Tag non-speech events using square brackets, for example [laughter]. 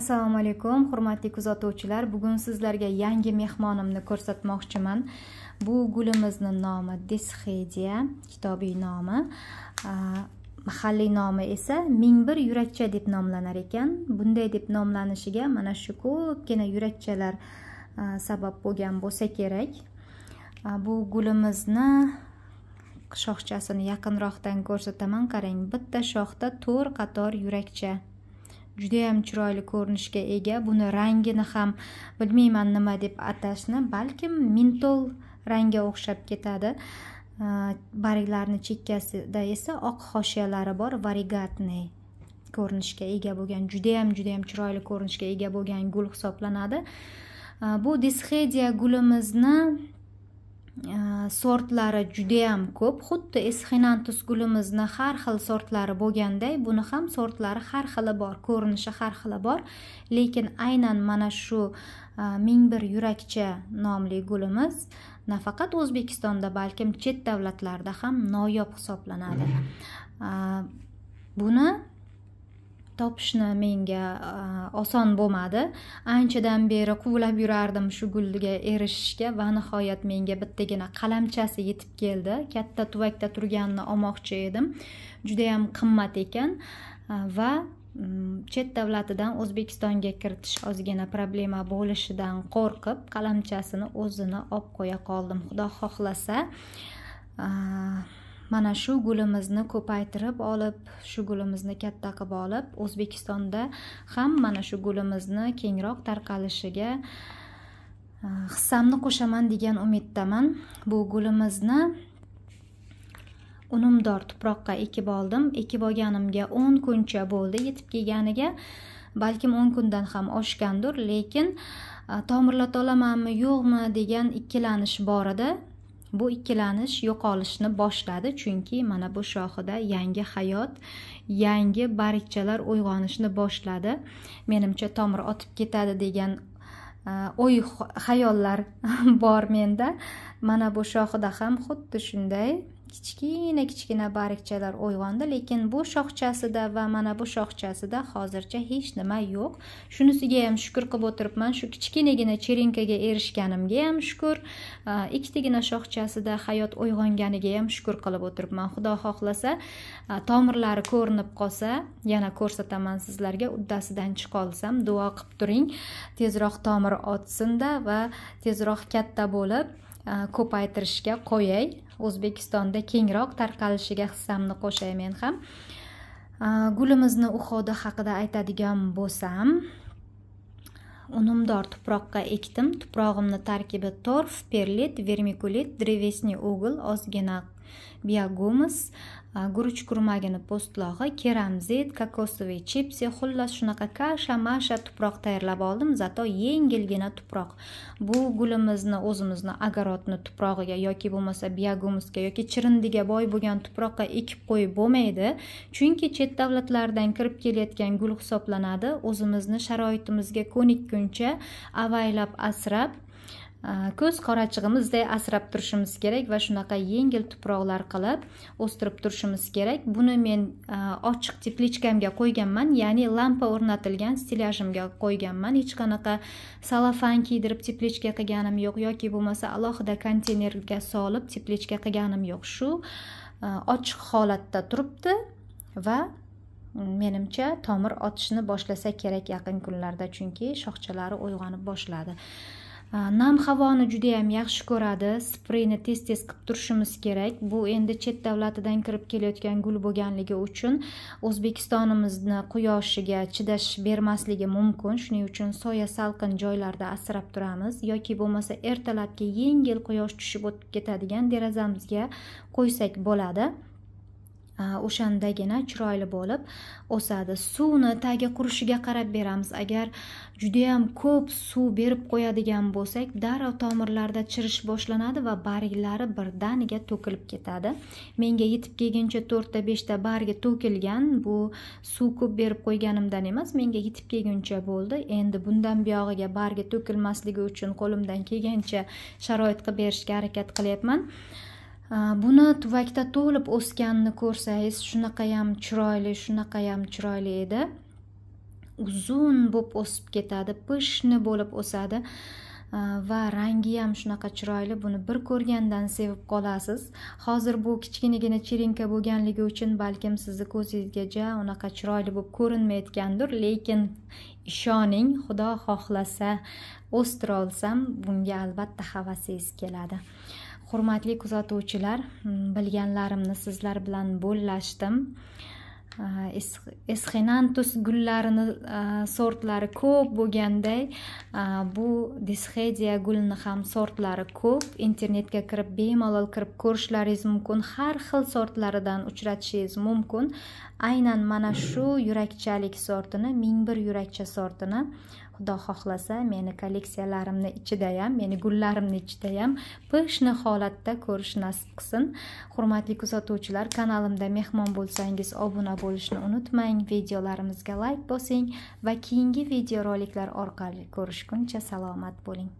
assalomu alaykum hurmatli kuzatuvchilar bugun sizlarga yangi mehmonimni ko'rsatmoqchiman bu gulimizni nomi disxidiya kitobiy nomi mahalliy nomi esa ming bir yurakcha deb nomlanar ekan bunday deb nomlanishiga mana shu ko'pgina yurakchalar sabab bo'lgan bo'lsa kerak bu gulimizni shoxchasini yaqinroqdan ko'rsataman qarang bitta shoxda to'rt qator yurakcha judayam chiroyli ko'rinishga ega buni rangini ham bilmayman nima deb atashni balkim mintol rangga o'xshab ketadi barglarni chekkasida esa oq hoshiyalari bor varigatniy ko'rinishga ega bo'lgan judayam judayam chiroyli ko'rinishga ega bo'lgan gul hisoblanadi bu disxediya gulimizni sortlari э, judayam ko'p xuddi esxinantus gulimizni har xil sortlari bo'lganday buni ham sortlari har xili bor ko'rinishi har xili bor lekin aynan mana shu e, ming bir yurakcha nomli gulimiz nafaqat o'zbekistonda balkim chet davlatlarda ham noyob hisoblanadi e, buni topishni menga oson bo'lmadi anchadan beri quvlab yurardim shu gulga erishishga va nihoyat menga bittagina qalamchasi yetib keldi katta tuvakda turganini olmoqchi edim judayam qimmat ekan va mm, chet davlatidan o'zbekistonga kiritish ozgina problema bo'lishidan qo'rqib qalamchasini o'zini olib qo'ya qoldim xudo xohlasa mana shu gulimizni ko'paytirib olib shu gulimizni katta qilib olib o'zbekistonda ham mana shu gulimizni kengroq tarqalishiga e, hissamni qo'shaman degan umiddaman bu gulimizni unumdor tuproqqa ekib oldim ekib olganimga o'n kuncha bo'ldi yetib kelganiga balkim o'n kundan ham oshgandir lekin e, tomirlata olamanmi yo'qmi degan ikkilanish bor edi bu ikkilanish yo'qolishni boshladi chunki mana bu shohida yangi hayot yangi barikchalar uyg'onishni boshladi menimcha tomir otib ketadi degan o'y e, xayollar [laughs] bor menda mana bu shohida ham xuddi shunday kichkina kichkina barikchalar uyg'ondi lekin bu shoxchasida va mana bu shoxchasida hozircha hech nima yo'q shunisiga ham shukur qilib o'tiribman shu kichkinagina cherinkaga erishganimga ham shukur ikkitagina shoxchasida hayot uyg'onganiga ham shukur qilib o'tiribman xudo xohlasa tomirlari ko'rinib qolsa yana ko'rsataman sizlarga uddasidan chiqolsam duo qilib turing tezroq tomir otsinda va tezroq katta bo'lib Э, ko'paytirishga qo'yay o'zbekistonda kengroq tarqalishiga hissamni qo'shay men ham э, gulimizni uxodi haqida aytadigan bo'lsam unumdor tuproqqa ekdim tuprog'imni tarkibi torf perlit vermikulit drevesniy o'g'il ozgina biogumus guruch kurmagini po'stlog'i keramzit kokosовый chipsi xullas shunaqa kasha masha tuproq tayyorlab oldim zato yengilgina tuproq bu gulimizni o'zimizni agarotni tuprog'iga yoki bo'lmasa biogumusga yoki chirindiga boy bo'lgan tuproqqa ekib qo'yib bo'lmaydi chunki chet davlatlardan kirib kelayotgan gul hisoblanadi o'zimizni sharoitimizga ko'nikkuncha avaylab asrab ko'z qorachig'imizday asrab turishimiz kerak va shunaqa yengil tuproqlar qilib o'stirib turishimiz kerak buni men ochiq teplichkamga qo'yganman ya'ni lampa o'rnatilgan stelyajimga qo'yganman hech qanaqa salofan kiydirib teplichka qilganim yo'q yoki bo'lmasa alohida konteynerga solib teplichka qilganim yo'q shu ochiq holatda turibdi va menimcha tomir otishni boshlasa kerak yaqin kunlarda chunki shoxchalari uyg'onib boshladi nam havoni juda ham yaxshi ko'radi spreyni tez tez qilib turishimiz kerak bu endi chet davlatidan kirib kelayotgan gul bo'lganligi uchun o'zbekistonimizni quyoshiga chidash bermasligi mumkin shuning uchun soya salqin joylarda asrab turamiz yoki bo'lmasa ertalabki yengil quyosh tushib o'tib ketadigan derazamizga qo'ysak bo'ladi Э, o'shandagina chiroyli bo'lib o'sadi suvni tagi qurishiga qarab beramiz agar judayam ko'p suv berib qo'yadigan bo'lsak darrov tomirlarda chirish boshlanadi va barglari birdaniga to'kilib ketadi menga yetib kelguncha to'rtta beshta bargi to'kilgan bu suv ko'p berib qo'yganimdan emas menga yetib kelguncha bo'ldi endi bundan buyog'iga bargi to'kilmasligi uchun qo'limdan kelgancha sharoit qilib berishga harakat qilyapman buni tuvakda to'lib o'sganini ko'rsangiz shunaqayam chiroyli shunaqayam chiroyli edi uzun bo'lib o'sib ketadi pishni bo'lib o'sadi va rangi ham shunaqa chiroyli buni bir ko'rgandan sevib qolasiz hozir bu kichkinagina chirinka bo'lganligi uchun balkim sizni ko'zingizgacha unaqa chiroyli bo'lib ko'rinmayotgandir lekin ishoning xudo xohlasa o'stira olsam bunga albatta havasingiz keladi hurmatli kuzatuvchilar bilganlarimni sizlar bilan bo'llashdim esxenantus gullarini sortlari ko'p bo'lganday bu dishedia gulini ham sortlari ko'p internetga kirib bemalol kirib ko'rishlaringiz mumkin har xil sortlaridan uchratishingiz mumkin aynan mana shu yurakchalik sortini ming bir yurakcha sortini xudo xohlasa meni kolleksiyalarimni ichida ham meni gullarimni ichida ham pishni holatda ko'rish nasib qilsin hurmatli kuzatuvchilar kanalimda mehmon bo'lsangiz obuna bo'lishni unutmang videolarimizga layk like bosing va keyingi videoroliklar orqali ko'rishguncha salomat bo'ling